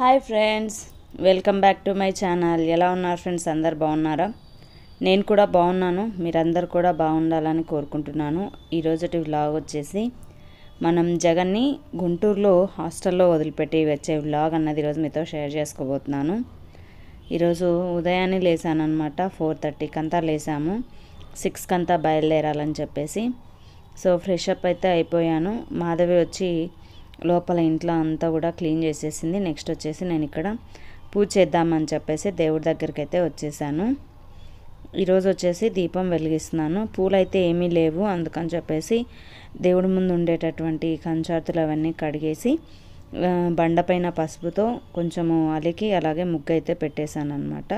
hi friends welcome back to my channel ఎలా ఉన్నారు friends అందరు బాగున్నారా నేను కూడా బాగున్నాను మీరందరు కూడా బాగుండాలని కోరుకుంటున్నాను ఈరోజుటి వ్లాగ్ వచ్చేసి మనం జగన్ని గుంటూరులో హాస్టల్లో వదిలిపెట్టి వచ్చే వ్లాగ్ అన్నది ఈరోజు మీతో షేర్ చేసుకోబోతున్నాను ఈరోజు ఉదయాన్నే లేసానమాట ఫోర్ థర్టీకి అంతా లేసాము సిక్స్కి అంతా బయలుదేరాలని చెప్పేసి సో ఫ్రెష్ అప్ అయితే అయిపోయాను మాధవి వచ్చి లోపల ఇంట్లో అంతా కూడా క్లీన్ చేసేసింది నెక్స్ట్ వచ్చేసి నేను ఇక్కడ పూజ చేద్దామని చెప్పేసి దేవుడి దగ్గరికి అయితే వచ్చేసాను ఈరోజు వచ్చేసి దీపం వెలిగిస్తున్నాను పూలైతే ఏమీ లేవు అందుకని చెప్పేసి దేవుడి ముందు ఉండేటటువంటి కంచార్తులు అవన్నీ కడిగేసి బండపైన పసుపుతో కొంచెము అలికి అలాగే ముగ్గు అయితే పెట్టేశాను అనమాట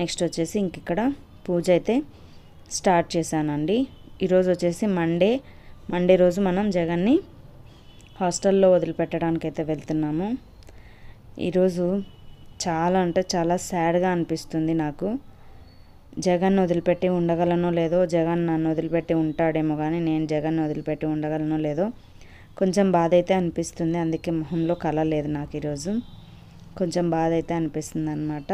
నెక్స్ట్ వచ్చేసి ఇంక ఇక్కడ పూజ అయితే స్టార్ట్ చేశానండి ఈరోజు వచ్చేసి మండే మండే రోజు మనం జగన్ని హాస్టల్లో వదిలిపెట్టడానికైతే వెళ్తున్నాము ఈరోజు చాలా అంటే చాలా సాడ్గా అనిపిస్తుంది నాకు జగన్ వదిలిపెట్టి ఉండగలనో లేదో జగన్ నన్ను వదిలిపెట్టి ఉంటాడేమో కానీ నేను జగన్ వదిలిపెట్టి ఉండగలనో లేదో కొంచెం బాధ అయితే అనిపిస్తుంది అందుకే మొహంలో కళ లేదు నాకు ఈరోజు కొంచెం బాధ అయితే అనిపిస్తుంది అనమాట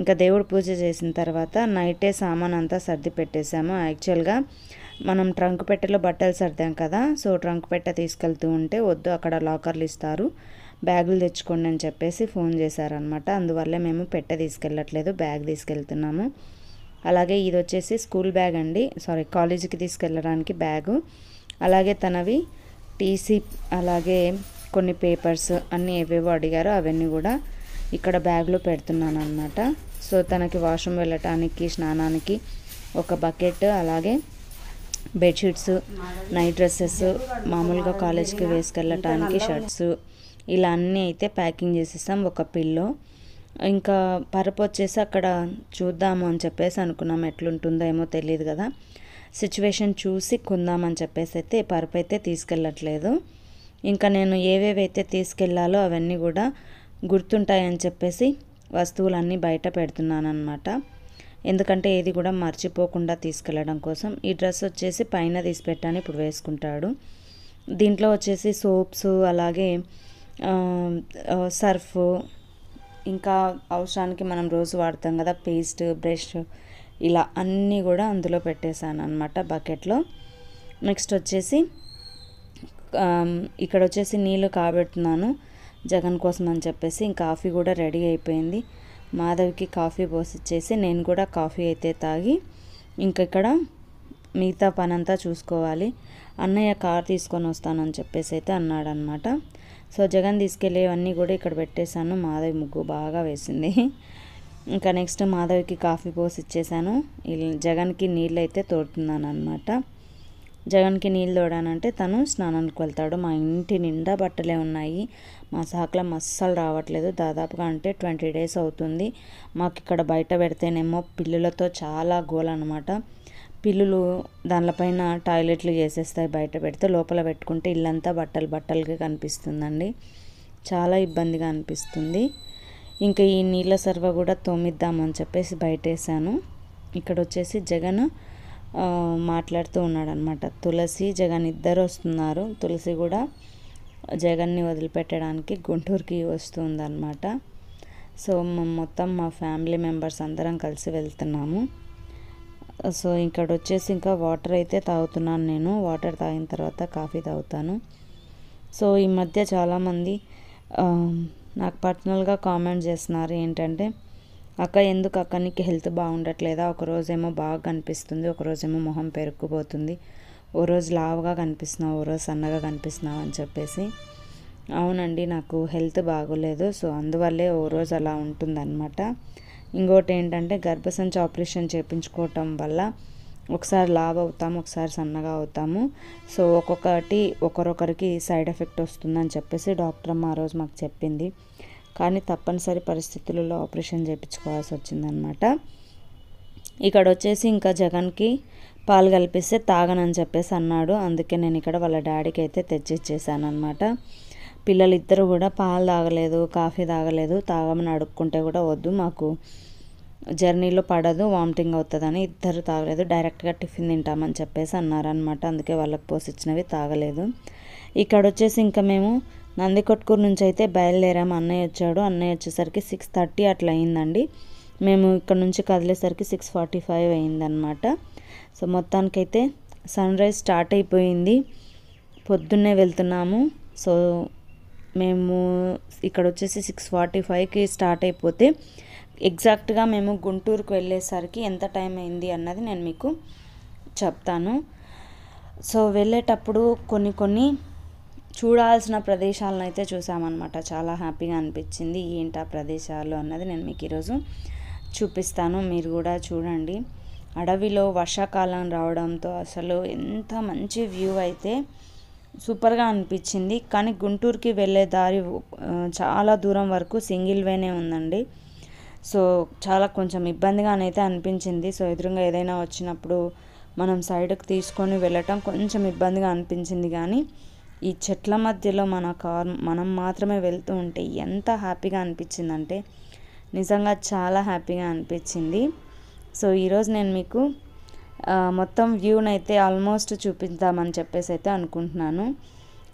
ఇంకా దేవుడు పూజ చేసిన తర్వాత నైటే సామాన్ అంతా సర్ది పెట్టేశాము యాక్చువల్గా మనం ట్రంక్ పెట్టెలో బట్టలు సర్దాం కదా సో ట్రంక్ పెట్టె తీసుకెళ్తూ ఉంటే వద్దు అక్కడ లాకర్లు ఇస్తారు బ్యాగులు తెచ్చుకోండి అని చెప్పేసి ఫోన్ చేశారనమాట అందువల్లే మేము పెట్టె తీసుకెళ్ళట్లేదు బ్యాగ్ తీసుకెళ్తున్నాము అలాగే ఇది వచ్చేసి స్కూల్ బ్యాగ్ అండి సారీ కాలేజీకి తీసుకెళ్ళడానికి బ్యాగు అలాగే తనవి టీసీ అలాగే కొన్ని పేపర్స్ అన్నీ ఏవేవో అడిగారో అవన్నీ కూడా ఇక్కడ బ్యాగ్లో పెడుతున్నాను అనమాట సో తనకి వాష్రూమ్ వెళ్ళటానికి స్నానానికి ఒక బకెట్ అలాగే బెడ్షీట్స్ నైట్ డ్రెస్సెస్ మామూలుగా కాలేజ్కి వేసుకెళ్ళటానికి షర్ట్స్ ఇలా అన్నీ అయితే ప్యాకింగ్ చేసేసాం ఒక పిల్లో ఇంకా పరపు వచ్చేసి అక్కడ చూద్దాము అని చెప్పేసి అనుకున్నాం ఎట్లుంటుందో ఏమో తెలియదు కదా సిచ్యువేషన్ చూసి కొందామని చెప్పేసి అయితే పరుపు అయితే తీసుకెళ్ళట్లేదు ఇంకా నేను ఏవేవైతే తీసుకెళ్లాలో అవన్నీ కూడా గుర్తుంటాయని చెప్పేసి వస్తువులన్నీ బయట పెడుతున్నాను అనమాట ఎందుకంటే ఏది కూడా మర్చిపోకుండా తీసుకెళ్ళడం కోసం ఈ డ్రెస్ వచ్చేసి పైన తీసి పెట్టాను ఇప్పుడు వేసుకుంటాడు దీంట్లో వచ్చేసి సోప్స్ అలాగే సర్ఫ్ ఇంకా అవసరానికి మనం రోజు వాడతాం కదా పేస్ట్ బ్రష్ ఇలా అన్నీ కూడా అందులో పెట్టేశాను అనమాట బకెట్లో నెక్స్ట్ వచ్చేసి ఇక్కడ వచ్చేసి నీళ్ళు కాబెడుతున్నాను జగన్ కోసం అని చెప్పేసి ఇంకా కాఫీ కూడా రెడీ అయిపోయింది మాధవికి కాఫీ పోసిచ్చేసి నేను కూడా కాఫీ అయితే తాగి ఇంక ఇక్కడ మిగతా పనంతా చూసుకోవాలి అన్నయ్య కార్ తీసుకొని వస్తానని చెప్పేసి అయితే అన్నాడనమాట సో జగన్ తీసుకెళ్ళేవన్నీ కూడా ఇక్కడ పెట్టేశాను మాధవి ముగ్గు బాగా వేసింది ఇంకా నెక్స్ట్ మాధవికి కాఫీ పోసి ఇచ్చేసాను జగన్కి నీళ్ళు అయితే తోడుతున్నాను అనమాట జగన్కి నీళ్ళు తోడానంటే తను స్నానానికి వెళ్తాడు మా ఇంటి నిండా బట్టలే ఉన్నాయి మా సాకులం అస్సలు రావట్లేదు దాదాపుగా అంటే ట్వంటీ డేస్ అవుతుంది మాకు ఇక్కడ బయట పెడితేనేమో పిల్లులతో చాలా గోల అనమాట పిల్లులు దానిపైన టాయిలెట్లు చేసేస్తాయి బయట పెడితే లోపల పెట్టుకుంటే ఇల్లంతా బట్టలు బట్టలుగా కనిపిస్తుందండి చాలా ఇబ్బందిగా అనిపిస్తుంది ఇంకా ఈ నీళ్ళ సర్వ కూడా తోమిద్దామని చెప్పేసి వేసాను ఇక్కడ వచ్చేసి జగన్ మాట్లాడుతూ ఉన్నాడనమాట తులసి జగన్ ఇద్దరు వస్తున్నారు తులసి కూడా జగన్ని వదిలిపెట్టడానికి గుంటూరుకి వస్తుందన్నమాట సో మొత్తం మా ఫ్యామిలీ మెంబర్స్ అందరం కలిసి వెళ్తున్నాము సో ఇక్కడ వచ్చేసి ఇంకా వాటర్ అయితే తాగుతున్నాను నేను వాటర్ తాగిన తర్వాత కాఫీ తాగుతాను సో ఈ మధ్య చాలామంది నాకు పర్సనల్గా కామెంట్ చేస్తున్నారు ఏంటంటే అక్క ఎందుకు అక్కనికి హెల్త్ బాగుండట్లేదా ఒకరోజేమో బాగా కనిపిస్తుంది ఒకరోజేమో మొహం పెరుక్కుపోతుంది ఓ రోజు లావుగా కనిపిస్తున్నావు ఓ రోజు సన్నగా కనిపిస్తున్నావు అని చెప్పేసి అవునండి నాకు హెల్త్ బాగోలేదు సో అందువల్లే ఓ రోజు అలా ఉంటుందన్నమాట ఇంకోటి ఏంటంటే గర్భసంచి ఆపరేషన్ చేయించుకోవటం వల్ల ఒకసారి లావ్ అవుతాము ఒకసారి సన్నగా అవుతాము సో ఒక్కొక్కటి ఒకరొకరికి సైడ్ ఎఫెక్ట్ వస్తుందని చెప్పేసి డాక్టర్ అమ్మ ఆ రోజు మాకు చెప్పింది కానీ తప్పనిసరి పరిస్థితులలో ఆపరేషన్ చేయించుకోవాల్సి వచ్చిందనమాట ఇక్కడ వచ్చేసి ఇంకా జగన్కి పాలు కలిపిస్తే తాగనని చెప్పేసి అన్నాడు అందుకే నేను ఇక్కడ వాళ్ళ డాడీకి అయితే తెచ్చిచ్చేసాను అనమాట పిల్లలిద్దరూ కూడా పాలు తాగలేదు కాఫీ తాగలేదు తాగమని అడుక్కుంటే కూడా వద్దు మాకు జర్నీలో పడదు వామిటింగ్ అవుతుందని ఇద్దరు తాగలేదు డైరెక్ట్గా టిఫిన్ తింటామని చెప్పేసి అన్నారనమాట అందుకే వాళ్ళకి పోసిచ్చినవి తాగలేదు ఇక్కడ వచ్చేసి ఇంకా మేము నందికొట్కూరు నుంచి అయితే బయలుదేరాము అన్నయ్య వచ్చాడు అన్నయ్య వచ్చేసరికి సిక్స్ థర్టీ అట్లా అయిందండి మేము ఇక్కడ నుంచి కదిలేసరికి సిక్స్ ఫార్టీ ఫైవ్ అయిందనమాట సో మొత్తానికైతే సన్ రైజ్ స్టార్ట్ అయిపోయింది పొద్దున్నే వెళ్తున్నాము సో మేము ఇక్కడ వచ్చేసి సిక్స్ ఫార్టీ ఫైవ్కి స్టార్ట్ అయిపోతే ఎగ్జాక్ట్గా మేము గుంటూరుకు వెళ్ళేసరికి ఎంత టైం అయింది అన్నది నేను మీకు చెప్తాను సో వెళ్ళేటప్పుడు కొన్ని కొన్ని చూడాల్సిన ప్రదేశాలను అయితే చూసామన్నమాట చాలా హ్యాపీగా అనిపించింది ఏంటి ఆ ప్రదేశాలు అన్నది నేను మీకు ఈరోజు చూపిస్తాను మీరు కూడా చూడండి అడవిలో వర్షాకాలం రావడంతో అసలు ఎంత మంచి వ్యూ అయితే సూపర్గా అనిపించింది కానీ గుంటూరుకి వెళ్ళే దారి చాలా దూరం వరకు సింగిల్ వేనే ఉందండి సో చాలా కొంచెం ఇబ్బందిగానైతే అనిపించింది సో ఎదురుగా ఏదైనా వచ్చినప్పుడు మనం సైడ్కి తీసుకొని వెళ్ళటం కొంచెం ఇబ్బందిగా అనిపించింది కానీ ఈ చెట్ల మధ్యలో మన కార్ మనం మాత్రమే వెళ్తూ ఉంటే ఎంత హ్యాపీగా అనిపించిందంటే నిజంగా చాలా హ్యాపీగా అనిపించింది సో ఈరోజు నేను మీకు మొత్తం వ్యూని అయితే ఆల్మోస్ట్ చూపిద్దామని చెప్పేసి అయితే అనుకుంటున్నాను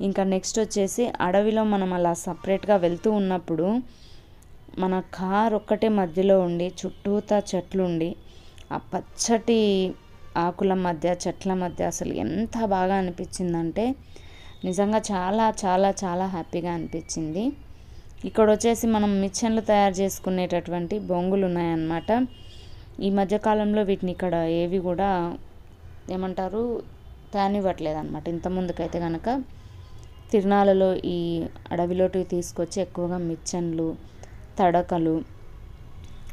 ఇంకా నెక్స్ట్ వచ్చేసి అడవిలో మనం అలా సపరేట్గా వెళ్తూ ఉన్నప్పుడు మన కార్ ఒక్కటే మధ్యలో ఉండి చుట్టూతా చెట్లు ఉండి ఆ పచ్చటి ఆకుల మధ్య చెట్ల మధ్య అసలు ఎంత బాగా అనిపించిందంటే నిజంగా చాలా చాలా చాలా హ్యాపీగా అనిపించింది ఇక్కడ వచ్చేసి మనం మిచ్చన్లు తయారు చేసుకునేటటువంటి బొంగులు ఉన్నాయన్నమాట ఈ మధ్యకాలంలో వీటిని ఇక్కడ ఏవి కూడా ఏమంటారు తేనివ్వట్లేదు అనమాట ఇంతకుముందుకైతే కనుక తిరునాళ్ళలో ఈ అడవిలోటివి తీసుకొచ్చి ఎక్కువగా మిచ్చన్లు తడకలు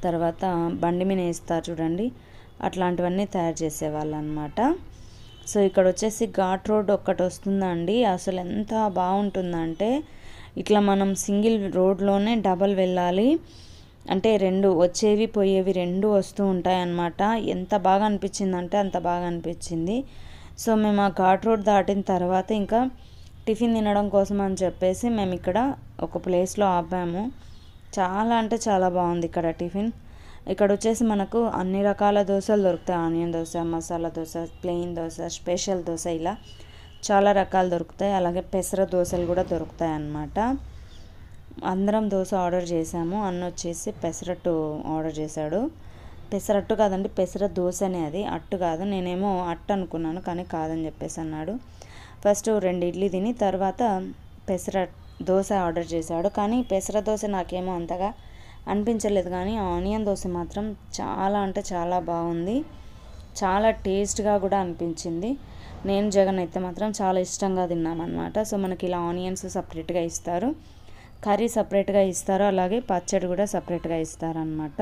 తర్వాత బండి మీద వేస్తారు చూడండి అట్లాంటివన్నీ తయారు చేసేవాళ్ళు అనమాట సో ఇక్కడ వచ్చేసి ఘాట్ రోడ్ ఒక్కటి వస్తుందండి అసలు ఎంత బాగుంటుందంటే ఇట్లా మనం సింగిల్ రోడ్లోనే డబల్ వెళ్ళాలి అంటే రెండు వచ్చేవి పోయేవి రెండు వస్తూ ఉంటాయి అన్నమాట ఎంత బాగా అనిపించిందంటే అంత బాగా అనిపించింది సో మేము ఆ ఘాట్ రోడ్ దాటిన తర్వాత ఇంకా టిఫిన్ తినడం కోసం అని చెప్పేసి మేము ఇక్కడ ఒక ప్లేస్లో ఆపాము చాలా అంటే చాలా బాగుంది ఇక్కడ టిఫిన్ ఇక్కడ వచ్చేసి మనకు అన్ని రకాల దోశలు దొరుకుతాయి onion dosa masala dosa plain dosa special dosa ఇలా చాలా రకాలు దొరుకుతాయి అలాగే పెసర దోశలు కూడా దొరుకుతాయి అన్నమాట అందరం దోశ ఆర్డర్ చేశాము అన్న వచ్చేసి పెసరట్టు ఆర్డర్ చేశాడు పెసరట్టు కాదండి పెసర దోశనే అది అట్టు కాదు నేనేమో అట్టు అనుకున్నాను కానీ కాదని చెప్పేసి అన్నాడు ఫస్ట్ రెండు ఇడ్లీ తిని తర్వాత పెసర దోశ ఆర్డర్ చేశాడు కానీ పెసర దోశ నాకేమో అంతగా అనిపించలేదు కానీ ఆనియన్ దోశ మాత్రం చాలా అంటే చాలా బాగుంది చాలా టేస్ట్గా కూడా అనిపించింది నేను జగన్ అయితే మాత్రం చాలా ఇష్టంగా తిన్నామన్నమాట సో మనకి ఇలా ఆనియన్స్ సపరేట్గా ఇస్తారు కర్రీ సపరేట్గా ఇస్తారు అలాగే పచ్చడి కూడా సపరేట్గా ఇస్తారనమాట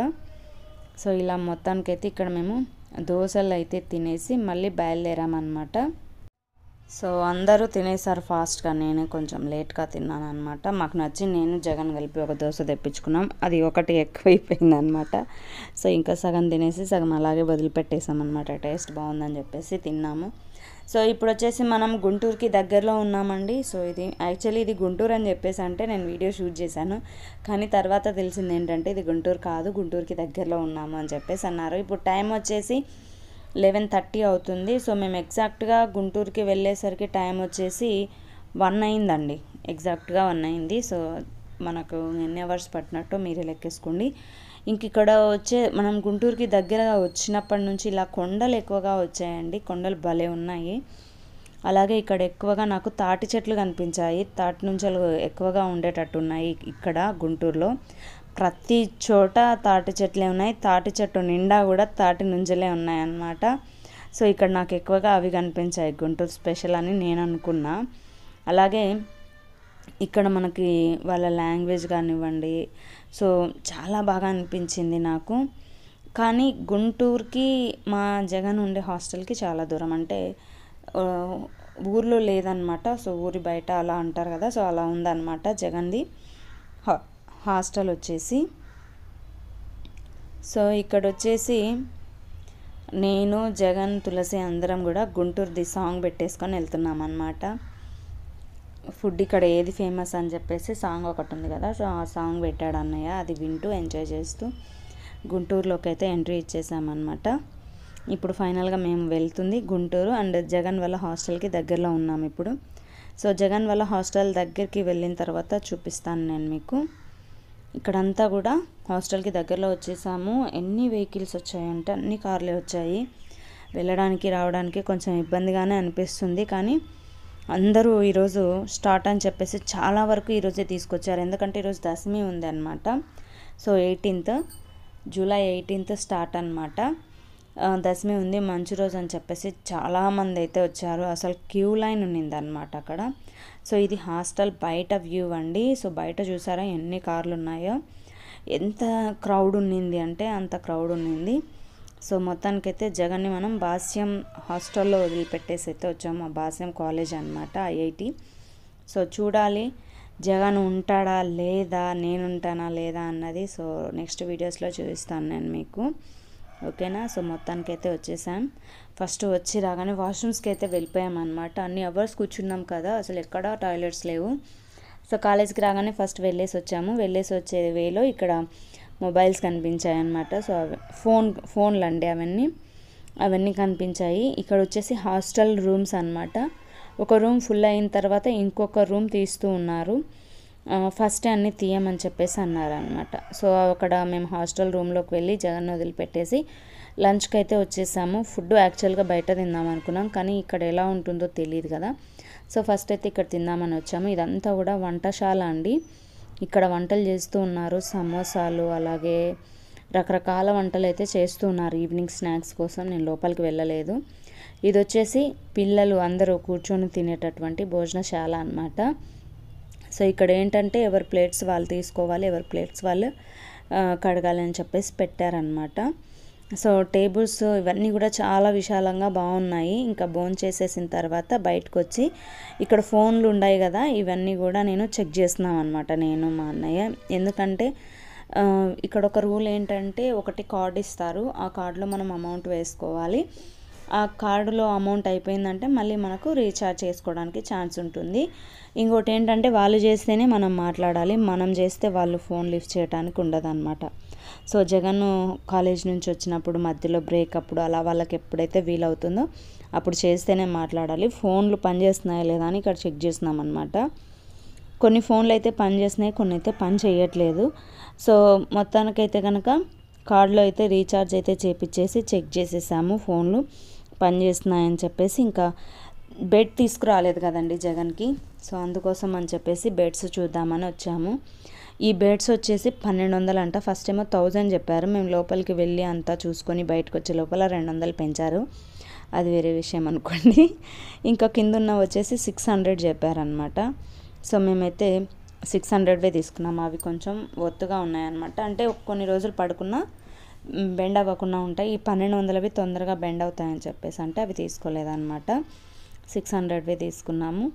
సో ఇలా మొత్తానికైతే ఇక్కడ మేము దోశలు అయితే తినేసి మళ్ళీ బయలుదేరామన్నమాట సో అందరూ తినేసారు ఫాస్ట్గా నేను కొంచెం లేట్గా తిన్నాను అనమాట మాకు నచ్చి నేను జగన్ కలిపి ఒక దోశ తెప్పించుకున్నాం అది ఒకటి ఎక్కువైపోయింది అనమాట సో ఇంకా సగం తినేసి సగం అలాగే వదిలిపెట్టేసాం అనమాట టేస్ట్ బాగుందని చెప్పేసి తిన్నాము సో ఇప్పుడు వచ్చేసి మనం గుంటూరుకి దగ్గరలో ఉన్నామండి సో ఇది యాక్చువల్లీ ఇది గుంటూరు అని చెప్పేసి అంటే నేను వీడియో షూట్ చేశాను కానీ తర్వాత తెలిసింది ఏంటంటే ఇది గుంటూరు కాదు గుంటూరుకి దగ్గరలో ఉన్నాము అని చెప్పేసి అన్నారు ఇప్పుడు టైం వచ్చేసి లెవెన్ థర్టీ అవుతుంది సో మేము ఎగ్జాక్ట్గా గుంటూరుకి వెళ్ళేసరికి టైం వచ్చేసి వన్ అయిందండి ఎగ్జాక్ట్గా వన్ అయింది సో మనకు ఎన్ని అవర్స్ పట్టినట్టు మీరే లెక్కేసుకోండి ఇంక ఇక్కడ వచ్చే మనం గుంటూరుకి దగ్గరగా వచ్చినప్పటి నుంచి ఇలా కొండలు ఎక్కువగా వచ్చాయండి కొండలు భలే ఉన్నాయి అలాగే ఇక్కడ ఎక్కువగా నాకు తాటి చెట్లు కనిపించాయి తాటి నుంచి ఎక్కువగా ఉండేటట్టు ఉన్నాయి ఇక్కడ గుంటూరులో ప్రతి చోట తాటి చెట్లే ఉన్నాయి తాటి చెట్టు నిండా కూడా తాటి నుంజలే ఉన్నాయన్నమాట సో ఇక్కడ నాకు ఎక్కువగా అవి కనిపించాయి గుంటూరు స్పెషల్ అని నేను అనుకున్నా అలాగే ఇక్కడ మనకి వాళ్ళ లాంగ్వేజ్ కానివ్వండి సో చాలా బాగా అనిపించింది నాకు కానీ గుంటూరుకి మా జగన్ ఉండే హాస్టల్కి చాలా దూరం అంటే ఊర్లో లేదనమాట సో ఊరి బయట అలా అంటారు కదా సో అలా ఉందన్నమాట జగన్ది హాస్టల్ వచ్చేసి సో ఇక్కడ వచ్చేసి నేను జగన్ తులసి అందరం కూడా గుంటూరు ది సాంగ్ పెట్టేసుకొని వెళ్తున్నాం అనమాట ఫుడ్ ఇక్కడ ఏది ఫేమస్ అని చెప్పేసి సాంగ్ ఒకటి ఉంది కదా సో ఆ సాంగ్ పెట్టాడు అన్నయ్య అది వింటూ ఎంజాయ్ చేస్తూ గుంటూరులోకి అయితే ఎంట్రీ ఇచ్చేసామన్నమాట ఇప్పుడు ఫైనల్గా మేము వెళ్తుంది గుంటూరు అండ్ జగన్ వాళ్ళ హాస్టల్కి దగ్గరలో ఉన్నాం ఇప్పుడు సో జగన్ వాళ్ళ హాస్టల్ దగ్గరికి వెళ్ళిన తర్వాత చూపిస్తాను నేను మీకు ఇక్కడంతా కూడా హాస్టల్కి దగ్గరలో వచ్చేసాము ఎన్ని వెహికల్స్ వచ్చాయంటే అన్ని కార్లే వచ్చాయి వెళ్ళడానికి రావడానికి కొంచెం ఇబ్బందిగానే అనిపిస్తుంది కానీ అందరూ ఈరోజు స్టార్ట్ అని చెప్పేసి చాలా వరకు ఈరోజే తీసుకొచ్చారు ఎందుకంటే ఈరోజు దశమి ఉంది అనమాట so eighteenth July eighteenth start అనమాట దశమి ఉంది మంచి రోజు అని చెప్పేసి చాలామంది అయితే వచ్చారు అసలు క్యూ లైన్ ఉన్నిందనమాట అక్కడ సో ఇది హాస్టల్ బయట వ్యూ అండి సో బయట చూసారా ఎన్ని కార్లు ఉన్నాయో ఎంత క్రౌడ్ ఉన్నింది అంటే అంత క్రౌడ్ ఉన్నింది సో మొత్తానికైతే జగన్ని మనం బాస్యం హాస్టల్లో వదిలిపెట్టేసి అయితే వచ్చాము ఆ బాస్యం కాలేజ్ అనమాట ఐఐటి సో చూడాలి జగన్ ఉంటాడా లేదా నేనుంటానా లేదా అన్నది సో నెక్స్ట్ వీడియోస్లో చూపిస్తాను నేను మీకు ఓకేనా సో మొత్తానికి అయితే వచ్చేసాం ఫస్ట్ వచ్చి రాగానే వాష్రూమ్స్కి అయితే వెళ్ళిపోయాం అనమాట అన్ని అవర్స్ కూర్చున్నాం కదా అసలు ఎక్కడా టాయిలెట్స్ లేవు సో కాలేజ్కి రాగానే ఫస్ట్ వెళ్ళేసి వచ్చాము వెళ్ళేసి వచ్చే వేలో ఇక్కడ మొబైల్స్ కనిపించాయి అనమాట సో ఫోన్ ఫోన్లు అండి అవన్నీ అవన్నీ కనిపించాయి ఇక్కడ వచ్చేసి హాస్టల్ రూమ్స్ అనమాట ఒక రూమ్ ఫుల్ అయిన తర్వాత ఇంకొక రూమ్ తీస్తూ ఉన్నారు ఫస్ట్ అన్నీ తీయమని చెప్పేసి అన్నారనమాట సో అక్కడ మేము హాస్టల్ రూమ్లోకి వెళ్ళి జగన్ వదిలిపెట్టేసి లంచ్కి అయితే వచ్చేసాము ఫుడ్ యాక్చువల్గా బయట తిందాం అనుకున్నాం కానీ ఇక్కడ ఎలా ఉంటుందో తెలియదు కదా సో ఫస్ట్ అయితే ఇక్కడ తిందామని వచ్చాము ఇదంతా కూడా వంటశాల అండి ఇక్కడ వంటలు చేస్తూ ఉన్నారు సమోసాలు అలాగే రకరకాల వంటలు అయితే చేస్తూ ఉన్నారు ఈవినింగ్ స్నాక్స్ కోసం నేను లోపలికి వెళ్ళలేదు ఇది వచ్చేసి పిల్లలు అందరూ కూర్చొని తినేటటువంటి భోజనశాల అనమాట సో ఇక్కడ ఏంటంటే ఎవరి ప్లేట్స్ వాళ్ళు తీసుకోవాలి ఎవరి ప్లేట్స్ వాళ్ళు కడగాలని చెప్పేసి పెట్టారనమాట సో టేబుల్స్ ఇవన్నీ కూడా చాలా విశాలంగా బాగున్నాయి ఇంకా బోన్ చేసేసిన తర్వాత బయటకు వచ్చి ఇక్కడ ఫోన్లు ఉన్నాయి కదా ఇవన్నీ కూడా నేను చెక్ చేస్తున్నాం అనమాట నేను మా అన్నయ్య ఎందుకంటే ఇక్కడ ఒక రూల్ ఏంటంటే ఒకటి కార్డు ఇస్తారు ఆ కార్డులో మనం అమౌంట్ వేసుకోవాలి ఆ కార్డులో అమౌంట్ అయిపోయిందంటే మళ్ళీ మనకు రీఛార్జ్ చేసుకోవడానికి ఛాన్స్ ఉంటుంది ఇంకోటి ఏంటంటే వాళ్ళు చేస్తేనే మనం మాట్లాడాలి మనం చేస్తే వాళ్ళు ఫోన్ లిఫ్ట్ చేయడానికి అనమాట సో జగన్ కాలేజ్ నుంచి వచ్చినప్పుడు మధ్యలో బ్రేక్ అప్పుడు అలా వాళ్ళకి ఎప్పుడైతే వీలవుతుందో అప్పుడు చేస్తేనే మాట్లాడాలి ఫోన్లు పనిచేస్తున్నాయా లేదా అని ఇక్కడ చెక్ చేస్తున్నాం అనమాట కొన్ని ఫోన్లు అయితే పని చేస్తున్నాయి కొన్ని అయితే పని చేయట్లేదు సో మొత్తానికైతే కనుక కార్డులో అయితే రీఛార్జ్ అయితే చేపించేసి చెక్ చేసేసాము ఫోన్లు పనిచేస్తున్నాయని చెప్పేసి ఇంకా బెడ్ తీసుకురాలేదు కదండి జగన్కి సో అందుకోసం అని చెప్పేసి బెడ్స్ చూద్దామని వచ్చాము ఈ బెడ్స్ వచ్చేసి పన్నెండు వందలు అంట ఫస్ట్ ఏమో థౌజండ్ చెప్పారు మేము లోపలికి వెళ్ళి అంతా చూసుకొని బయటకు వచ్చే లోపల రెండు వందలు పెంచారు అది వేరే విషయం అనుకోండి ఇంకా కింద ఉన్న వచ్చేసి సిక్స్ హండ్రెడ్ చెప్పారనమాట సో మేమైతే సిక్స్ హండ్రెడ్వే తీసుకున్నాము అవి కొంచెం ఒత్తుగా ఉన్నాయన్నమాట అంటే కొన్ని రోజులు పడుకున్నా బెండ్ అవ్వకుండా ఉంటాయి ఈ పన్నెండు వందలవి తొందరగా బెండ్ అవుతాయని చెప్పేసి అంటే అవి తీసుకోలేదన్నమాట సిక్స్ హండ్రెడ్వి తీసుకున్నాము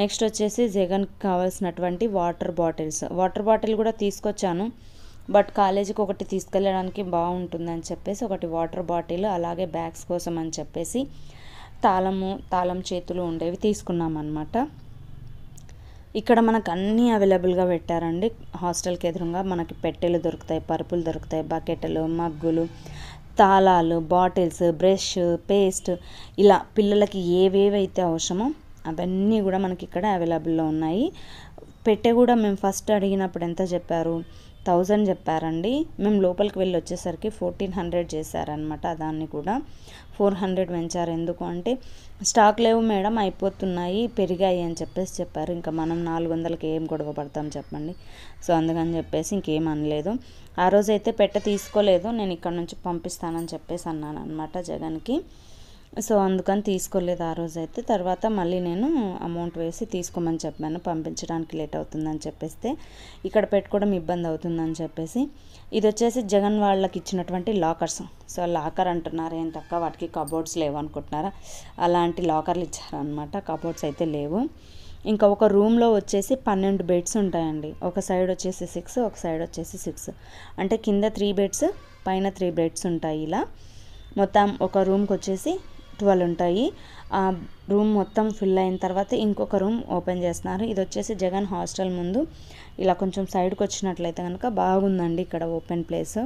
నెక్స్ట్ వచ్చేసి జగన్కి కావాల్సినటువంటి వాటర్ బాటిల్స్ వాటర్ బాటిల్ కూడా తీసుకొచ్చాను బట్ కాలేజీకి ఒకటి తీసుకెళ్ళడానికి బాగుంటుందని చెప్పేసి ఒకటి వాటర్ బాటిల్ అలాగే బ్యాగ్స్ కోసం అని చెప్పేసి తాళము తాళం చేతులు ఉండేవి తీసుకున్నాం అనమాట ఇక్కడ మనకు అన్నీ అవైలబుల్గా పెట్టారండి హాస్టల్కి ఎదురుగా మనకి పెట్టెలు దొరుకుతాయి పరుపులు దొరుకుతాయి బకెట్లు మగ్గులు తాళాలు బాటిల్స్ బ్రష్ పేస్ట్ ఇలా పిల్లలకి ఏవేవైతే అవసరమో అవన్నీ కూడా మనకి ఇక్కడ అవైలబుల్లో ఉన్నాయి పెట్టె కూడా మేము ఫస్ట్ అడిగినప్పుడు ఎంత చెప్పారు థౌజండ్ చెప్పారండి మేము లోపలికి వెళ్ళి వచ్చేసరికి ఫోర్టీన్ హండ్రెడ్ చేశారనమాట దాన్ని కూడా ఫోర్ హండ్రెడ్ పెంచారు ఎందుకు అంటే స్టాక్ లేవు మేడం అయిపోతున్నాయి పెరిగాయి అని చెప్పేసి చెప్పారు ఇంకా మనం నాలుగు వందలకి ఏం గొడవ పడతాం చెప్పండి సో అందుకని చెప్పేసి ఇంకేం అనలేదు ఆ రోజైతే పెట్ట తీసుకోలేదు నేను ఇక్కడ నుంచి పంపిస్తానని చెప్పేసి అన్నాను అనమాట జగన్కి సో అందుకని తీసుకోలేదు ఆ రోజు అయితే తర్వాత మళ్ళీ నేను అమౌంట్ వేసి తీసుకోమని చెప్పాను పంపించడానికి లేట్ అవుతుందని చెప్పేస్తే ఇక్కడ పెట్టుకోవడం ఇబ్బంది అవుతుందని చెప్పేసి ఇది వచ్చేసి జగన్ వాళ్ళకి ఇచ్చినటువంటి లాకర్స్ సో లాకర్ అంటున్నారు ఏం వాటికి కబోర్డ్స్ లేవు అనుకుంటున్నారా అలాంటి లాకర్లు ఇచ్చారనమాట కబోర్డ్స్ అయితే లేవు ఇంకా ఒక రూమ్లో వచ్చేసి పన్నెండు బెడ్స్ ఉంటాయండి ఒక సైడ్ వచ్చేసి సిక్స్ ఒక సైడ్ వచ్చేసి సిక్స్ అంటే కింద త్రీ బెడ్స్ పైన త్రీ బెడ్స్ ఉంటాయి ఇలా మొత్తం ఒక రూమ్కి వచ్చేసి ట్వెల్వ్ ఉంటాయి రూమ్ మొత్తం ఫిల్ అయిన తర్వాత ఇంకొక రూమ్ ఓపెన్ చేస్తున్నారు ఇది వచ్చేసి జగన్ హాస్టల్ ముందు ఇలా కొంచెం సైడ్కి వచ్చినట్లయితే కనుక బాగుందండి ఇక్కడ ఓపెన్ ప్లేస్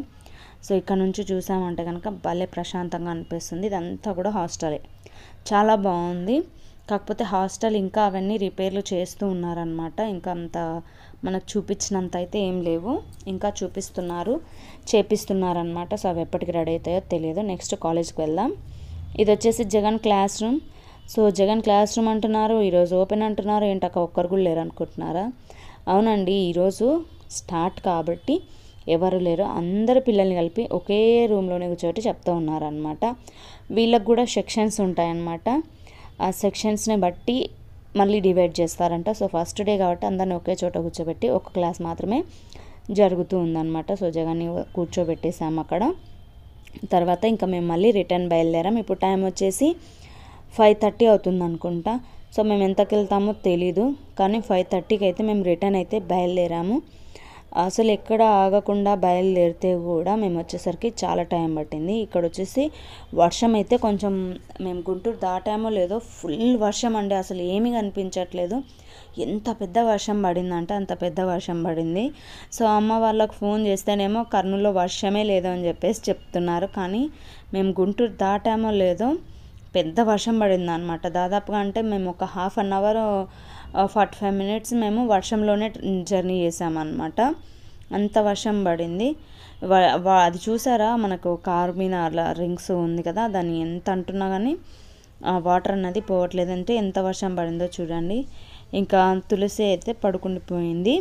సో ఇక్కడ నుంచి చూసామంటే కనుక భలే ప్రశాంతంగా అనిపిస్తుంది ఇదంతా కూడా హాస్టలే చాలా బాగుంది కాకపోతే హాస్టల్ ఇంకా అవన్నీ రిపేర్లు చేస్తూ ఉన్నారనమాట ఇంకా అంత మనకు చూపించినంత అయితే ఏం లేవు ఇంకా చూపిస్తున్నారు చేపిస్తున్నారనమాట సో అవి ఎప్పటికి రెడీ అవుతాయో తెలియదు నెక్స్ట్ కాలేజ్కి వెళ్దాం ఇది వచ్చేసి Jagan classroom so Jagan classroom అంటున్నారు ఈరోజు ఓపెన్ అంటున్నారు అక్క ఒక్కరు కూడా లేరు అనుకుంటున్నారా అవునండి ఈరోజు స్టార్ట్ కాబట్టి ఎవరు లేరు అందరు పిల్లల్ని కలిపి ఒకే రూమ్లోనే కూర్చోటి చెప్తూ ఉన్నారనమాట వీళ్ళకు కూడా సెక్షన్స్ ఉంటాయన్నమాట ఆ సెక్షన్స్ని బట్టి మళ్ళీ డివైడ్ చేస్తారంట సో ఫస్ట్ డే కాబట్టి అందరిని ఒకే చోట కూర్చోబెట్టి ఒక క్లాస్ మాత్రమే జరుగుతూ ఉందన్నమాట సో జగన్ని కూర్చోబెట్టేసాము అక్కడ తర్వాత ఇంకా మేము మళ్ళీ రిటర్న్ బయలుదేరాం ఇప్పుడు టైం వచ్చేసి ఫైవ్ థర్టీ అవుతుంది అనుకుంటా సో మేము ఎంతకు వెళ్తామో తెలీదు కానీ ఫైవ్ థర్టీకి అయితే మేము రిటర్న్ అయితే బయలుదేరాము అసలు ఎక్కడ ఆగకుండా బయలుదేరితే కూడా మేము వచ్చేసరికి చాలా టైం పట్టింది ఇక్కడ వచ్చేసి వర్షం అయితే కొంచెం మేము గుంటూరు దాటామో లేదో ఫుల్ వర్షం అండి అసలు ఏమీ కనిపించట్లేదు ఎంత పెద్ద వర్షం పడిందంటే అంత పెద్ద వర్షం పడింది సో అమ్మ వాళ్ళకు ఫోన్ చేస్తేనేమో కర్నూలులో వర్షమే లేదు అని చెప్పేసి చెప్తున్నారు కానీ మేము గుంటూరు దాటామో లేదో పెద్ద వర్షం పడింది అనమాట దాదాపుగా అంటే మేము ఒక half an hour forty five minutes మేము వర్షంలోనే జర్నీ చేసామన్నమాట అంత వర్షం పడింది అది చూసారా మనకు కార్ మీద అలా రింగ్స్ ఉంది కదా దాన్ని ఎంత అంటున్నా కానీ వాటర్ అన్నది పోవట్లేదంటే ఎంత వర్షం పడిందో చూడండి ఇంకా తులసి అయితే పడుకుండిపోయింది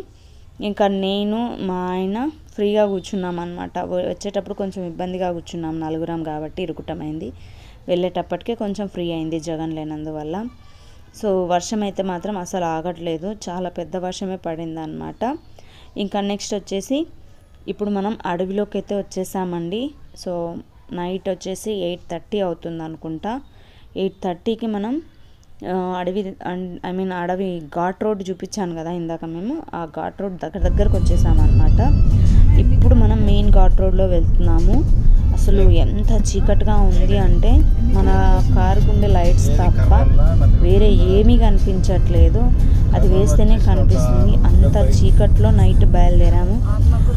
ఇంకా నేను మా ఆయన ఫ్రీగా కూర్చున్నాం అనమాట వచ్చేటప్పుడు కొంచెం ఇబ్బందిగా కూర్చున్నాం నలుగురం కాబట్టి ఇరుకుటమైంది వెళ్ళేటప్పటికే కొంచెం ఫ్రీ అయింది జగన్ లేనందువల్ల సో వర్షం అయితే మాత్రం అసలు ఆగట్లేదు చాలా పెద్ద వర్షమే పడిందనమాట ఇంకా నెక్స్ట్ వచ్చేసి ఇప్పుడు మనం అడవిలోకి అయితే వచ్చేసామండి సో నైట్ వచ్చేసి ఎయిట్ థర్టీ అవుతుంది అనుకుంటా ఎయిట్ థర్టీకి మనం అడవి ఐ మీన్ అడవి ఘాట్ రోడ్ చూపించాను కదా ఇందాక మేము ఆ ఘాట్ రోడ్ దగ్గర దగ్గరకు వచ్చేసామన్నమాట ఇప్పుడు మనం మెయిన్ ఘాట్ రోడ్లో వెళ్తున్నాము అసలు ఎంత చీకటిగా ఉంది అంటే మన ఉండే లైట్స్ తప్ప వేరే ఏమీ కనిపించట్లేదు అది వేస్తేనే కనిపిస్తుంది అంత చీకట్లో నైట్ బయలుదేరాము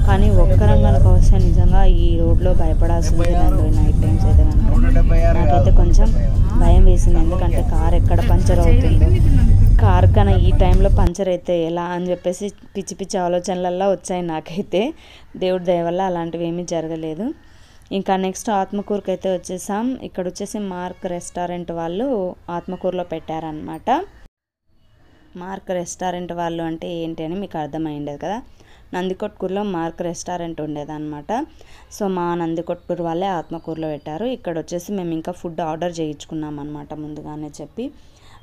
కానీ ఒక్కరం కనుక వస్తే నిజంగా ఈ రోడ్లో భయపడాల్సింది నాకు నైట్ టైమ్స్ అయితే కనుక నాకైతే కొంచెం భయం వేసింది ఎందుకంటే కార్ ఎక్కడ పంచర్ అవుతుంది కార్ కన్నా ఈ టైంలో పంచర్ అయితే ఎలా అని చెప్పేసి పిచ్చి పిచ్చి ఆలోచనలల్లో వచ్చాయి నాకైతే దేవుడి దయ వల్ల అలాంటివి ఏమీ జరగలేదు ఇంకా నెక్స్ట్ ఆత్మకూరుకు అయితే వచ్చేసాం ఇక్కడ వచ్చేసి మార్క్ రెస్టారెంట్ వాళ్ళు ఆత్మకూరులో పెట్టారనమాట మార్క్ రెస్టారెంట్ వాళ్ళు అంటే ఏంటి అని మీకు అర్థమైండేది కదా నందికొట్కూరులో మార్క్ రెస్టారెంట్ ఉండేదన్నమాట సో మా నందికొట్కూరు వాళ్ళే ఆత్మకూరులో పెట్టారు ఇక్కడ వచ్చేసి మేము ఇంకా ఫుడ్ ఆర్డర్ చేయించుకున్నాం అనమాట ముందుగానే చెప్పి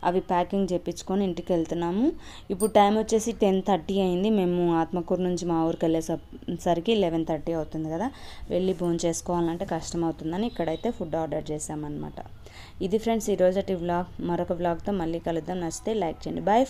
అవి ప్యాకింగ్ చేయించుకొని ఇంటికి వెళ్తున్నాము ఇప్పుడు టైం వచ్చేసి టెన్ థర్టీ అయింది మేము ఆత్మకూరు నుంచి మా ఊరికి వెళ్ళేసరికి లెవెన్ థర్టీ అవుతుంది కదా వెళ్ళి భోజనం చేసుకోవాలంటే కష్టం అవుతుందని ఇక్కడైతే ఫుడ్ ఆర్డర్ చేశామన్నమాట ఇది ఫ్రెండ్స్ ఈరోజు వ్లాగ్ మరొక వ్లాగ్తో మళ్ళీ కలుద్దాం నచ్చితే లైక్ చేయండి బాయ్